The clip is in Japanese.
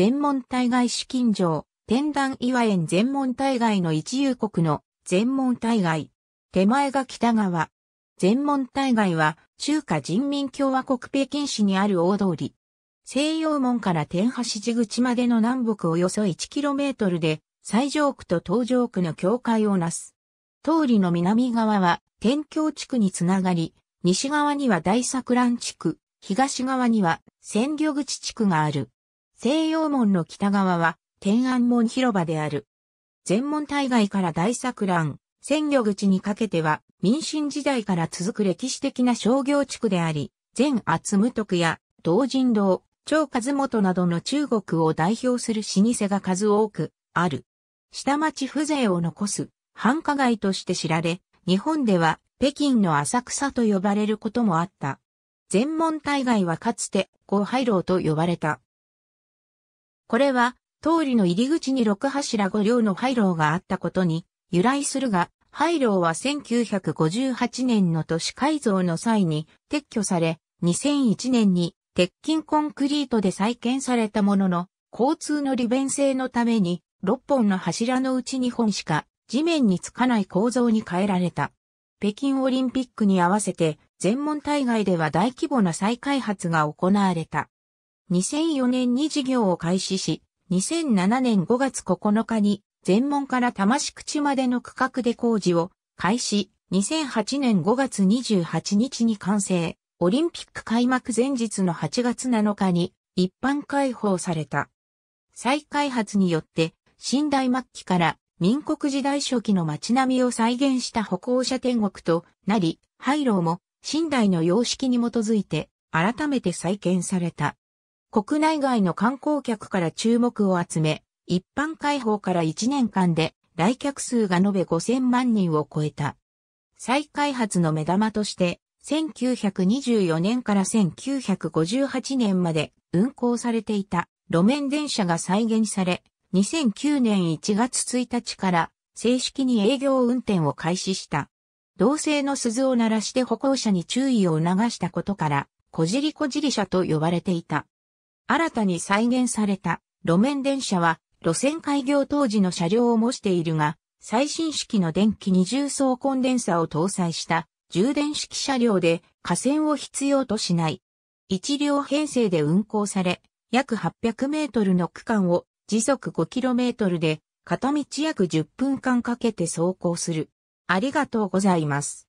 全門対外資金城、天壇岩園全門対外の一遊国の全門対外。手前が北側。全門対外は中華人民共和国北京市にある大通り。西洋門から天橋地口までの南北およそ 1km で最上区と東上区の境界をなす。通りの南側は天橋地区につながり、西側には大桜地区、東側には鮮魚口地区がある。西洋門の北側は天安門広場である。全門大外から大作乱、鮮魚口にかけては民進時代から続く歴史的な商業地区であり、前厚無徳や同人堂、超和元などの中国を代表する老舗が数多くある。下町風情を残す繁華街として知られ、日本では北京の浅草と呼ばれることもあった。全門大外はかつて、後廃楼と呼ばれた。これは、通りの入り口に6柱5両の廃炉があったことに由来するが、廃炉は1958年の都市改造の際に撤去され、2001年に鉄筋コンクリートで再建されたものの、交通の利便性のために6本の柱のうち2本しか地面につかない構造に変えられた。北京オリンピックに合わせて全門対外では大規模な再開発が行われた。2004年に事業を開始し、2007年5月9日に全門から多摩市口までの区画で工事を開始、2008年5月28日に完成、オリンピック開幕前日の8月7日に一般開放された。再開発によって、新大末期から民国時代初期の街並みを再現した歩行者天国となり、廃炉も新代の様式に基づいて改めて再建された。国内外の観光客から注目を集め、一般開放から1年間で来客数が延べ5000万人を超えた。再開発の目玉として、1924年から1958年まで運行されていた路面電車が再現され、2009年1月1日から正式に営業運転を開始した。同性の鈴を鳴らして歩行者に注意を促したことから、こじりこじり車と呼ばれていた。新たに再現された路面電車は路線開業当時の車両を模しているが、最新式の電気二重層コンデンサを搭載した充電式車両で架線を必要としない。一両編成で運行され、約800メートルの区間を時速 5km で片道約10分間かけて走行する。ありがとうございます。